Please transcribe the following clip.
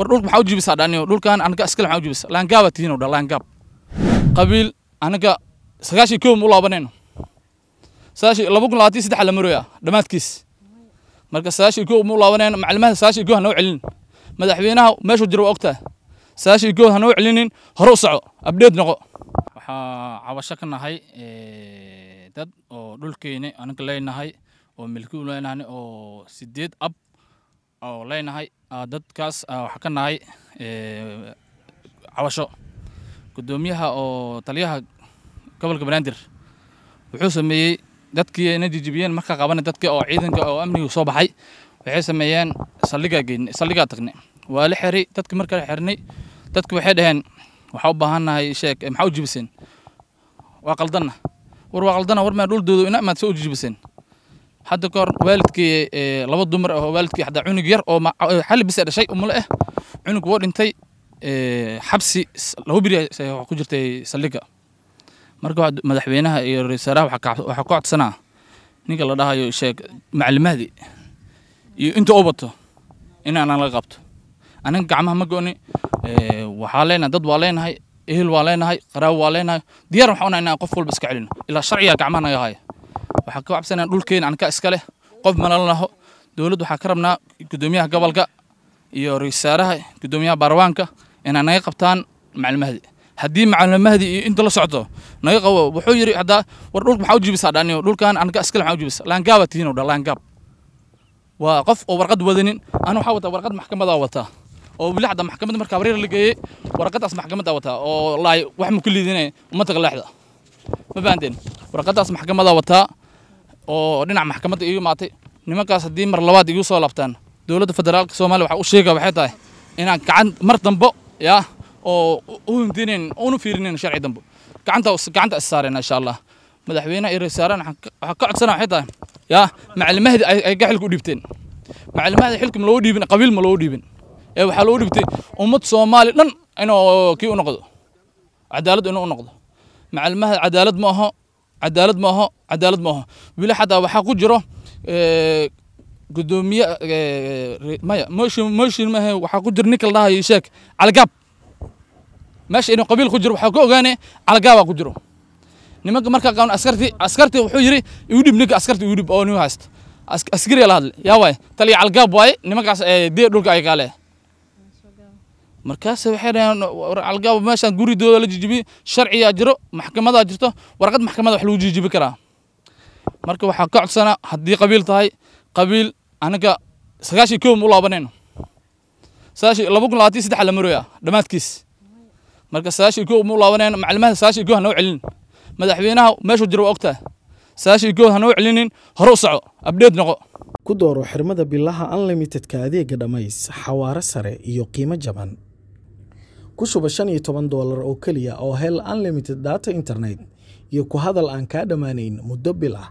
war dhulka maxaa u jibisaa dhaaniyo dhulkan anaga iskale maxaa u jibisa laangaab aad tihiin oo dha laangaab qabiil anaga sagaashan kow ma u laabanayno sagaashan laba kun labaatan saddex la marooya dhammaadkiis marka sagaashan kow ma u laabanayno maclimaha sagaashan kow ha noo celinin madaxweynaha meeshuu jiro waa ogtahay sagaashan kow ha noo celinin hore u soco abdheed noqo waxaa cabasho ka nahay dad oo dhulkeeni anaga leynahay oo milki u leynahay oo sideed ab oo leenahay ah, dadkaas ah, waxaa ka nahay eh, cabasho gudoomiyaha oo taliyaha gobolka banaadir wuxuu sameeyey dadkii ina jijibiyeen marka qabana dadkii oo ciidanka oo amniga soo baxay waxay sameeyeen saldhigaa geyn saldhigaa tagne waa la xiray dadkii marka xirnay dadki waxay dhaheen waxaa u baahannahay sheeg eh, maxaa u jibiseen waa qaldanna ah. war waa qaldana war maa dhuldooda ina maad soo u jijibiseen hadda ka hor waalidkii laba dumar ah oo waalidkii hadda cunug yar oo xalli bisa dhashay umale ah cunug woo dhintay xabsi lagu biri ku jirtay saldhigga marka madaxweynaha iyo raiisal waxaa ku codsanaa ninka la dhahayo sheeg macalimahdii iyo inta u bato inaanan laga qabto anaga gacmaha ma go'ni waxaa leenahay dad waa leenahay ehel waa leenahay qaraawo waa leenahay diyaar waxaan unaa inaan qof walba iska celino ilaa sharciga gacmaha naga haya waxaan ka cabsanaa dhulkeena anka iska leh qof malala laho dowladdu waxaan ka rabnaa guddoomiyaha gobolka iyo ra-iisaaraha guddoomiyaha baarlabaanka inay naga qabtaan macalin mahdi haddii macalin mahdi iyo inta la socdo naga qabo wuxuu yidhi haddaa war dhulka maxaa u jiibisaa dhaniyo dhulkan anka iska leh maxaa u jiibisa laangaaba tihiin dha laangaab waa qof oo warqad wadanin anu waxaa wataa warqad maxkamadaa wataa oo bilaxda maxkamadda markaa bariir la geeyey warqadaas maxkamaddaa wataa oo laay wax mu ka liidinaya ummadda galaxda ma fahanteen warqadaas maxkamadaa wataa oo dhinaca maxkamadda iigu imaatay nimankaas haddii mar labaad igu soo laabtaan dowladda federaalka soomaaliya waxaa u sheega waxay tahay inaan gacan mar dambo yaa oo u hindinayn una fiirinayn sharci dambo gacanta gacanta is saareen insha allah madaxweynaha iyo ra-isul wasaarahan waxaa ka codsana waxay tahay yaa macallimahdi ay gaxilka u dhiibteen macallimahdi xilka ma loo dhiibin qabiil ma loo dhiibin ee waxaa loo dhibtay ummad soomaali dhan inuu kii u noqdo cadaalad inuu u noqdo macallimahad cadaalad ma aho cadaalad ma aho cadaalad maaha wili xataa waxaa ku jiro gudoomiye maya motion motion maahe waxaa ku jiro ninka la dhahayo sheeg calgaab meesha inuu qabiil ku jiro waxaa ku ogaane calgaabaa ku jiro nimanka markaa qaban askarti askarti wuxuu yidhi igu ninka askarti igu oo nin haysta askariya la hadlay yaa waaye taliya calgaab waaye nimankaas dee dhulka ay kaale markaas waxay dhaheen calgaab meeshaan guridooda la jijibiyo sharciyaa jiro maxkamadaa jirto warqad maxkamada wax lagu jijibi karaa marka waxaa ka codsanaa haddii qabiil tahay qabiil anaga sagaashiy ko ma u laabanayno sagaashiy laba kun labaatan saddex la marooya dhammaadkiis marka sagaashiy ko ma u laabanayno maclimaha sagaashiy ko ha celinin madaxweynaha meeshuu jiro waa ogtahay sagaashiy ko ha celinin hore u soco abdheed noqo ku dooro xirmada bilaha unlimitedka adeega dhammays xawaaro sare iyo qiimo jaban ku shuba shan iyo toban doolar oo keliya oo hel unlimited data internet iyo ku hadal aan kaa dhammaanayn muddo bil ah